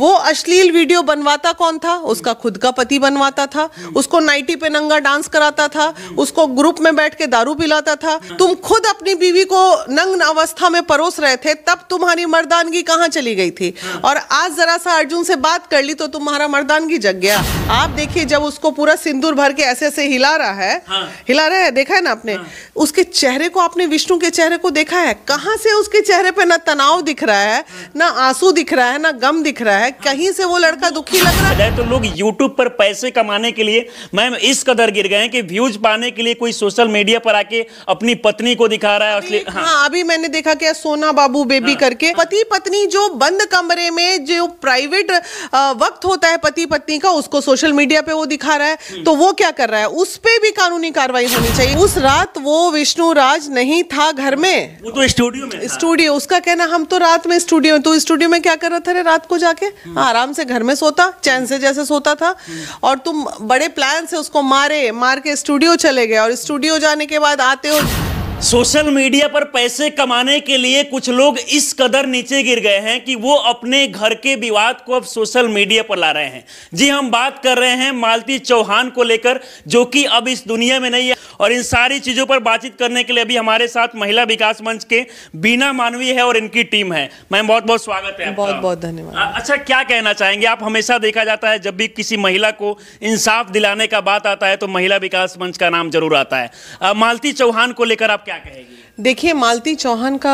वो अश्लील वीडियो बनवाता कौन था उसका खुद का पति बनवाता था उसको नाइटी पे नंगा डांस कराता था उसको ग्रुप में बैठ के दारू पिलाता था तुम खुद अपनी बीवी को नंग अवस्था में परोस रहे थे तब तुम्हारी मर्दानगी कहाँ चली गई थी और आज जरा सा अर्जुन से बात कर ली तो तुम्हारा मर्दानगी जग गया आप देखिए जब उसको पूरा सिंदूर भर के ऐसे ऐसे हिला रहा है हाँ। हिला रहा है देखा है ना आपने हाँ। उसके चेहरे को आपने विष्णु के चेहरे को देखा है कहाँ से उसके चेहरे पे ना तनाव दिख रहा है ना आंसू दिख रहा है ना गम दिख रहा है है कहीं से वो लड़का दुखी लग रहा है तो लोग YouTube पर पैसे कमाने के लिए मैम इस कदर गिर गए कि व्यूज पाने के लिए कोई सोशल मीडिया पर आके अपनी पत्नी को दिखा रहा है अभी, हाँ।, हाँ अभी मैंने देखा क्या सोना बाबू बेबी हाँ। करके पति पत्नी जो बंद कमरे में जो प्राइवेट वक्त होता है पति पत्नी का उसको सोशल मीडिया पे वो दिखा रहा है हम्म। तो वो क्या कर रहा है उस पर भी कानूनी कार्रवाई होनी चाहिए उस रात वो विष्णु राज नहीं था घर में वो तो स्टूडियो में स्टूडियो उसका कहना हम तो रात में स्टूडियो तो स्टूडियो में क्या कर रहा था रात को जाके हाँ आराम से घर में सोता चैन से जैसे सोता था और तुम बड़े प्लान से उसको मारे मार के स्टूडियो चले गए और स्टूडियो जाने के बाद आते हो सोशल मीडिया पर पैसे कमाने के लिए कुछ लोग इस कदर नीचे गिर गए हैं कि वो अपने घर के विवाद को अब सोशल मीडिया पर ला रहे हैं जी हम बात कर रहे हैं मालती चौहान को लेकर जो कि अब इस दुनिया में नहीं है और इन सारी चीज़ों पर बातचीत करने के लिए अभी हमारे साथ महिला विकास मंच के बीना मानवीय है और इनकी टीम है मैम बहुत बहुत स्वागत है बहुत बहुत धन्यवाद अच्छा क्या कहना चाहेंगे आप हमेशा देखा जाता है जब भी किसी महिला को इंसाफ दिलाने का बात आता है तो महिला विकास मंच का नाम जरूर आता है मालती चौहान को लेकर आप क्या कहेगी देखिए मालती चौहान का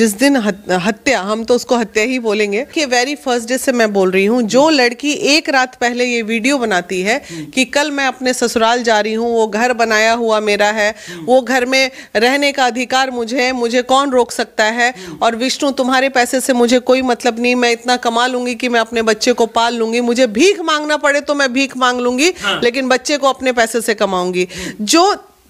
जिस दिन हत्या हम तो उसको हत्या ही बोलेंगे कि वेरी फर्स्ट डे से मैं बोल रही हूँ जो लड़की एक रात पहले ये वीडियो बनाती है कि कल मैं अपने ससुराल जा रही हूँ वो घर बनाया हुआ मेरा है वो घर में रहने का अधिकार मुझे है मुझे कौन रोक सकता है और विष्णु तुम्हारे पैसे से मुझे कोई मतलब नहीं मैं इतना कमा लूंगी कि मैं अपने बच्चे को पाल लूंगी मुझे भीख मांगना पड़े तो मैं भीख मांग लूंगी हाँ। लेकिन बच्चे को अपने पैसे से कमाऊंगी जो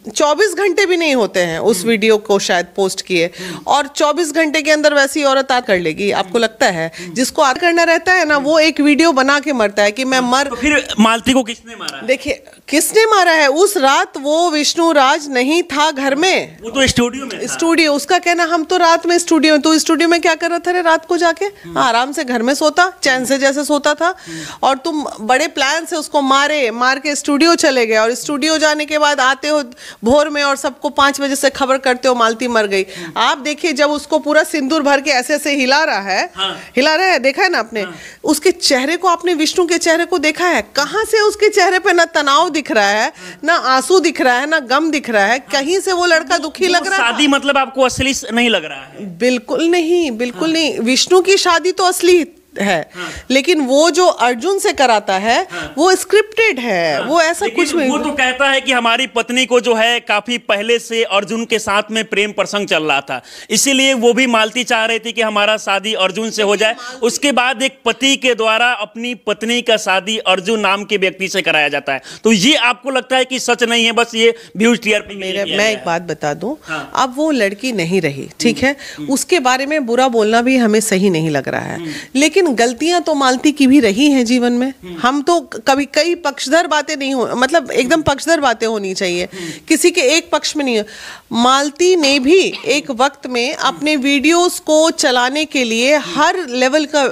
24 घंटे भी नहीं होते हैं उस हम्म। वीडियो को शायद पोस्ट किए हम्म। और 24 घंटे के अंदर वैसी औरत आ कर लेगी हम्म। आपको लगता है जिसको आ करना रहता है ना वो एक वीडियो बना के मरता है कि मैं मर तो फिर मालती को किसने मारा देखिए किसने मारा है उस रात वो विष्णु राज नहीं था घर में वो तो स्टूडियो में स्टूडियो उसका कहना हम तो रात में स्टूडियो तो स्टूडियो में क्या कर रहा था रे रात को जाके हाँ, आराम से घर में सोता चैन से जैसे सोता था और तुम बड़े प्लान से उसको मारे मार के स्टूडियो चले गए और स्टूडियो जाने के बाद आते हो भोर में और सबको पाँच बजे से खबर करते हो मालती मर गई हम्म। आप देखिए जब उसको पूरा सिंदूर भर के ऐसे ऐसे हिला रहा है हाँ। हिला रहा है देखा है ना आपने हाँ। उसके चेहरे को आपने विष्णु के चेहरे को देखा है कहाँ से उसके चेहरे पे ना तनाव दिख रहा है हाँ। ना आंसू दिख रहा है ना गम दिख रहा है हाँ। कहीं से वो लड़का दुखी लग रहा है मतलब आपको असली नहीं लग रहा है बिल्कुल नहीं बिल्कुल हाँ। नहीं विष्णु की शादी तो असली है हाँ। लेकिन वो जो अर्जुन से कराता है हाँ। वो स्क्रिप्टेड है हाँ। वो ऐसा कुछ नहीं वो तो कहता है कि हमारी पत्नी को जो है काफी पहले से अर्जुन के साथ में प्रेम प्रसंग चल रहा था इसीलिए वो भी मालती चाह रही थी कि हमारा शादी अर्जुन से हो जाए उसके बाद एक पति के द्वारा अपनी पत्नी का शादी अर्जुन नाम के व्यक्ति से कराया जाता है तो ये आपको लगता है कि सच नहीं है बस ये व्यूज टीआरपी मैं एक बात बता दू हाँ। अब वो लड़की नहीं रही ठीक हम्म। है हम्म। उसके बारे में बुरा बोलना भी हमें सही नहीं लग रहा है हम्म। लेकिन लेकिन गलतियां तो मालती की भी रही हैं जीवन में हम्म। हम तो कभी कई पक्षधर बातें नहीं हो मतलब एकदम पक्षधर बातें होनी चाहिए हम्म। किसी के एक पक्ष में नहीं हो मालती ने भी एक वक्त में अपने वीडियोस को चलाने के लिए हर लेवल का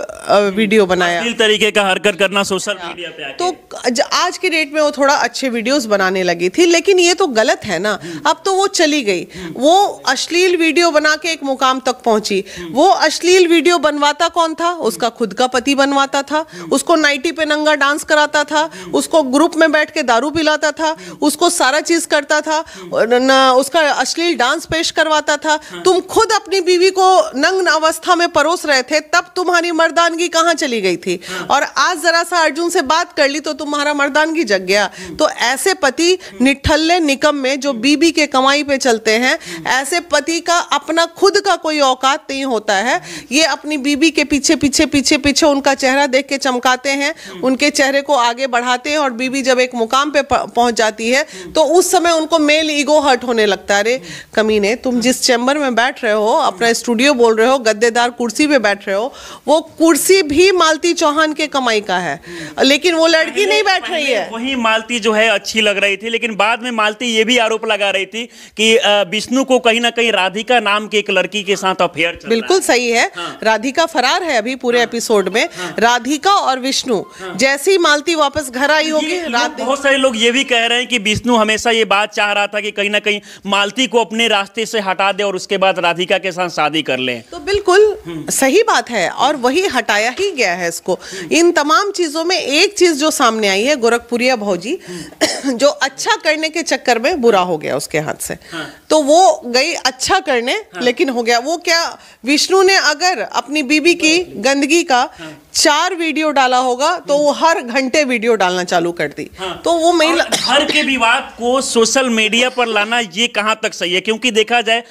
वीडियो बनाया तरीके का हरकत करना सोशल हाँ। मीडिया पे तो आज के डेट में वो थोड़ा अच्छे वीडियोस बनाने लगी थी लेकिन ये तो गलत है ना हम्म। अब तो वो चली गई वो अश्लील वीडियो बना के एक मुकाम तक पहुंची वो अश्लील वीडियो बनवाता कौन था उसका खुद का पति बनवाता था उसको नाइटी पे नंगा डांस कराता था उसको ग्रुप में बैठ के दारू पिलाता था उसको सारा चीज करता था न, उसका अश्लील डांस पेश करवाता था हाँ। तुम खुद अपनी बीवी को नग्न अवस्था में परोस रहे थे तब तुम्हारी मर्दानगी कहाँ चली गई थी हाँ। और आज जरा सा अर्जुन से बात कर ली तो तुम्हारा मर्दानगी जग गया तो ऐसे पति निठल्ले निकम में जो बीबी के कमाई पे चलते हैं ऐसे पति का अपना खुद का कोई औकात नहीं होता है ये अपनी बीबी के पीछे पीछे पीछे पीछे पीछे उनका चेहरा देख के चमकाते हैं उनके चेहरे को आगे बढ़ाते हैं और बीवी जब एक मुकाम पे पहुंच जाती है तो उस समय उनको मेल ईगो हर्ट होने लगता है अरे कमीने तुम जिस चैम्बर में बैठ रहे हो अपना स्टूडियो बोल रहे हो गद्देदार कुर्सी पे बैठ रहे हो वो कुर्सी भी मालती चौहान के कमाई का है लेकिन वो लड़की नहीं बैठ रही है वही मालती जो है अच्छी लग रही थी लेकिन बाद में मालती ये भी आरोप लगा रही थी कि विष्णु को कहीं ना कहीं राधिका नाम की एक लड़की के साथ अफेयर बिल्कुल सही है हाँ। राधिका फरार है अभी पूरे हाँ। एपिसोड में हाँ। राधिका और विष्णु हाँ। जैसे ही मालती वापस घर आई होगी बहुत सारे लोग ये भी कह रहे हैं कि विष्णु हमेशा ये बात चाह रहा था कि कहीं ना कहीं मालती को अपने रास्ते से हटा दे और उसके बाद राधिका के साथ शादी कर ले तो बिल्कुल हम्म। सही बात है और वही हटाया ही गया है इसको हम्म। इन तमाम चीजों में एक चीज जो सामने आई है गोरखपुरिया भाजी हम्म। जो अच्छा करने के चक्कर में बुरा हो गया उसके हाथ से हाँ। तो वो गई अच्छा करने हाँ। लेकिन हो गया वो क्या विष्णु ने अगर अपनी बीबी की हाँ। गंदगी का हाँ। चार वीडियो डाला होगा तो वो हर घंटे वीडियो डालना चालू कर दी हाँ। तो वो मेल घर के विवाद को सोशल मीडिया पर लाना ये कहां तक सही है क्योंकि देखा जाए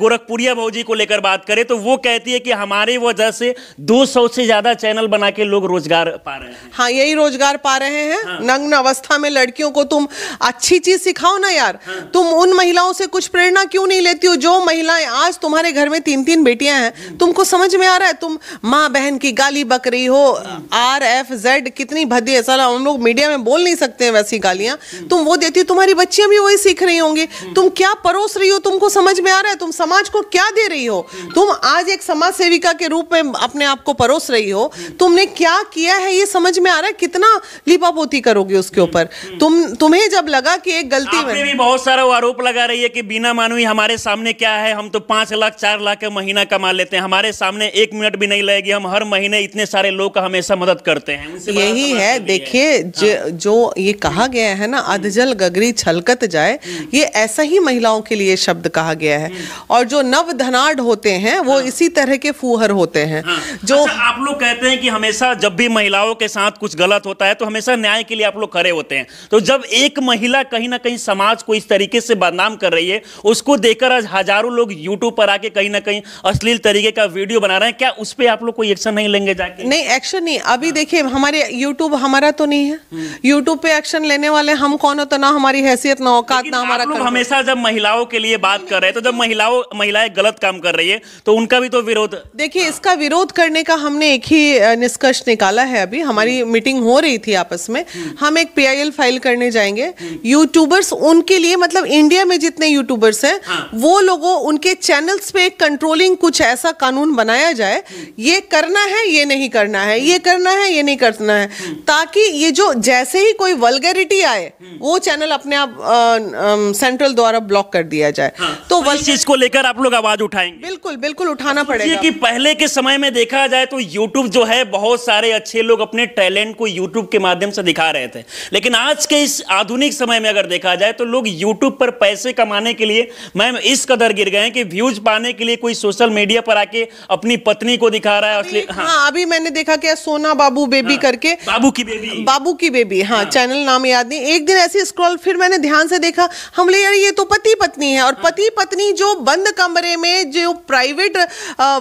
गोरखपुरिया भाजी को लेकर बात करें तो वो कहती है कि हमारे वजह से 200 से ज्यादा चैनल बना के लोग रोजगार पा रहे हैं हाँ यही रोजगार पा रहे हैं हाँ। नग्न अवस्था में लड़कियों को तुम अच्छी चीज सिखाओ ना यार हाँ। तुम उन महिलाओं से कुछ प्रेरणा क्यों नहीं लेती हो जो महिलाएं आज तुम्हारे घर में तीन तीन बेटियां हैं हम्म। तुमको समझ में आ रहा है तुम माँ बहन की गाली बकरी रही हो आर एफ जेड कितनी भद्दी है साला हम लोग मीडिया में बोल नहीं सकते हैं वैसी गालियां तुम वो देती हो तुम्हारी बच्चियां भी वही सीख रही होंगी तुम क्या परोस रही हो तुमको समझ में आ रहा है तुम समाज को क्या दे रही हो तुम आज एक समाज सेविका के रूप में अपने आप को परोस रही हो तुमने क्या किया है ये समझ में आ रहा है कितना लिपापोती करोगे उसके ऊपर तुम तुम्हें जब लगा कि एक गलती में भी बहुत सारा आरोप लगा रही है कि बिना मानवी हमारे सामने क्या है हम तो पांच लाख चार लाख का महीना कमा लेते हैं हमारे सामने एक मिनट भी नहीं लगेगी हम हर महीने इतने सारे सारे लोग हमेशा मदद करते हैं यही तो है देखिए हाँ। जो ये कहा गया है ना अधजल गगरी छलकत जाए हम्म। ये ऐसा ही महिलाओं के लिए शब्द कहा गया है हम्म। और जो नव धनाढ़ होते हैं वो हाँ। इसी तरह के फूहर होते हैं हाँ। जो अच्छा, आप लोग कहते हैं कि हमेशा जब भी महिलाओं के साथ कुछ गलत होता है तो हमेशा न्याय के लिए आप लोग खड़े होते हैं तो जब एक महिला कहीं ना कहीं समाज को इस तरीके से बदनाम कर रही है उसको देखकर आज हजारों लोग यूट्यूब पर आके कहीं ना कहीं अश्लील तरीके का वीडियो बना रहे हैं क्या उस पर आप लोग कोई एक्शन नहीं लेंगे जाके नहीं नहीं एक्शन नहीं अभी हाँ। देखिए हमारे यूट्यूब हमारा तो नहीं है यूट्यूब हम्म। पे एक्शन लेने वाले हम कौन हो तो ना हमारी हैसियत ना औकात ना हमारा लोग हमेशा जब महिलाओं के लिए बात कर रहे हैं तो जब महिलाओं महिलाएं गलत काम कर रही है तो उनका भी तो विरोध देखिए हाँ। इसका विरोध करने का हमने एक ही निष्कर्ष निकाला है अभी हमारी मीटिंग हम्म। हो रही थी आपस में हम्म। हम एक पी फाइल करने जाएंगे यूट्यूबर्स उनके लिए मतलब इंडिया में जितने यूट्यूबर्स हैं हाँ। वो लोगों उनके चैनल्स पे कंट्रोलिंग कुछ ऐसा कानून बनाया जाए ये करना है ये नहीं करना है ये करना है ये नहीं करना है हम्म। ताकि ये जो जैसे ही कोई वलगरिटी आए हम्म। वो चैनल अपने आप सेंट्रल द्वारा ब्लॉक कर दिया जाए हाँ, तो, तो चीज को लेकर आप लोग आवाज उठाएंगे बिल्कुल बिल्कुल उठाना तो पड़ेगा कि पहले के समय में देखा जाए तो यूट्यूब जो है बहुत सारे अच्छे लोग अपने टैलेंट को यूट्यूब के माध्यम से दिखा रहे थे लेकिन आज के इस आधुनिक समय में अगर देखा जाए तो लोग यूट्यूब पर पैसे कमाने के लिए मैम इस कदर गिर गए कि व्यूज पाने के लिए कोई सोशल मीडिया पर आके अपनी पत्नी को दिखा रहा है हाँ, हाँ अभी मैंने आपने देखा क्या सोना बाबू बेबी हाँ, करके बाबू की बेबी बाबू की बेबी हाँ, हाँ चैनल नाम याद नहीं एक दिन ऐसे स्क्रॉल फिर मैंने ध्यान से देखा हम ले यार ये तो पति पत्नी है और हाँ, पति पत्नी जो बंद कमरे में जो प्राइवेट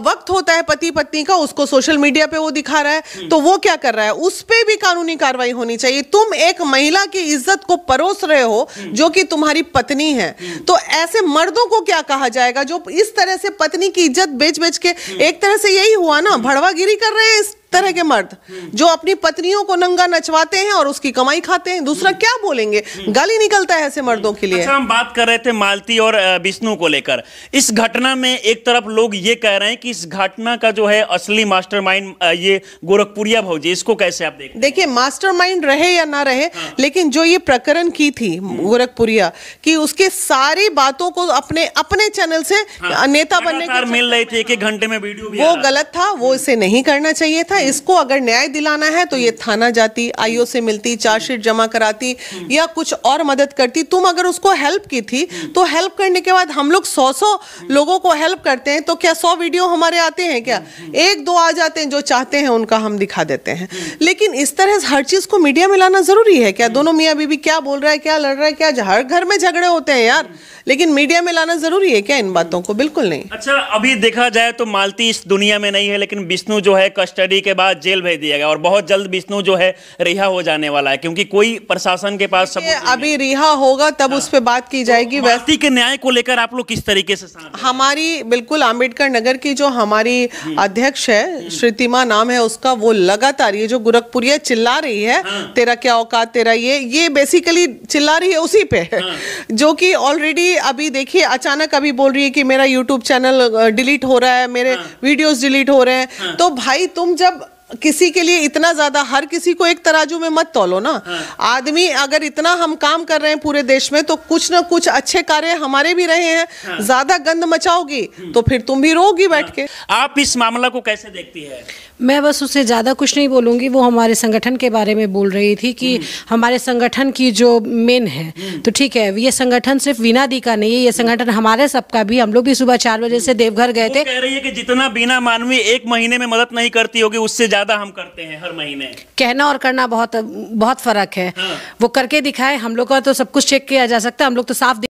वक्त होता है पति पत्नी का उसको सोशल मीडिया पे वो दिखा रहा है हम्म। तो वो क्या कर रहा है उस पर भी कानूनी कार्रवाई होनी चाहिए तुम एक महिला की इज्जत को परोस रहे हो हम्म। जो कि तुम्हारी पत्नी है हम्म। तो ऐसे मर्दों को क्या कहा जाएगा जो इस तरह से पत्नी की इज्जत बेच बेच के एक तरह से यही हुआ ना भड़वागिरी कर रहे हैं इस तरह के मर्द जो अपनी पत्नियों को नंगा नचवाते हैं और उसकी कमाई खाते हैं दूसरा क्या बोलेंगे गाली निकलता है ऐसे मर्दों के लिए अच्छा हम बात कर रहे थे मालती और विष्णु को लेकर इस घटना में एक तरफ लोग ये कह रहे हैं कि इस घटना का जो है असली मास्टरमाइंड ये गोरखपुरिया भाजी इसको कैसे आप देख देखिए मास्टर रहे या ना रहे हाँ। लेकिन जो ये प्रकरण की थी गोरखपुरिया की उसके सारी बातों को अपने अपने चैनल से हाँ। नेता बनने मिल रही थी एक घंटे में वीडियो वो गलत था वो इसे नहीं करना चाहिए था इसको अगर न्याय दिलाना है तो ये थाना जाती आईओ से मिलती चार्जशीट जमा कराती या कुछ और मदद करती तुम अगर उसको हेल्प की थी तो हेल्प करने के बाद हम लोग सौ सौ लोगों को हेल्प करते हैं तो क्या सौ वीडियो हमारे आते हैं क्या एक दो आ जाते हैं जो चाहते हैं उनका हम दिखा देते हैं लेकिन इस तरह हर चीज़ को मीडिया में लाना ज़रूरी है क्या दोनों मियाँ बीबी क्या बोल रहा है क्या लड़ रहा है क्या हर घर में झगड़े होते हैं यार लेकिन मीडिया में लाना जरूरी है क्या इन बातों को बिल्कुल नहीं अच्छा अभी देखा जाए तो मालती इस दुनिया में नहीं है लेकिन विष्णु जो है कस्टडी के बाद जेल भेज दिया गया और बहुत जल्द विष्णु जो है रिहा हो जाने वाला है क्योंकि कोई प्रशासन के पास सब अभी रिहा होगा तब हाँ। उस पर बात की तो जाएगी व्यक्ति के न्याय को लेकर आप लोग किस तरीके से हमारी बिल्कुल आम्बेडकर नगर की जो हमारी अध्यक्ष है श्रीतिमा नाम है उसका वो लगातार ये जो गोरखपुरिया चिल्ला रही है हाँ। तेरा क्या औकात तेरा ये ये बेसिकली चिल्ला रही है उसी पे हाँ। जो कि ऑलरेडी अभी देखिए अचानक अभी बोल रही है कि मेरा यूट्यूब चैनल डिलीट हो रहा है मेरे वीडियोस हाँ। डिलीट हो रहे हैं हाँ। तो भाई तुम जब किसी के लिए इतना ज़्यादा हर किसी को एक तराजू में मत तोलो ना हाँ। आदमी अगर इतना हम काम कर रहे हैं पूरे देश में तो कुछ ना कुछ अच्छे कार्य हमारे भी रहे हैं हाँ। ज़्यादा गंद मचाओगी हम्म। तो फिर तुम भी रोगी बैठ हाँ। के आप इस मामला को कैसे देखती है मैं बस उससे ज़्यादा कुछ नहीं बोलूँगी वो हमारे संगठन के बारे में बोल रही थी कि हम्म। हमारे संगठन की जो मेन है हम्म। तो ठीक है ये संगठन सिर्फ बीना दी का नहीं है ये संगठन हमारे सबका भी हम लोग भी सुबह चार बजे से देवघर गए थे कह रही है कि जितना बिना मानवीय एक महीने में मदद नहीं करती होगी उससे ज्यादा हम करते हैं हर महीने कहना और करना बहुत बहुत फर्क है हाँ। वो करके दिखाए हम लोग का तो सब कुछ चेक किया जा सकता है हम लोग तो साफ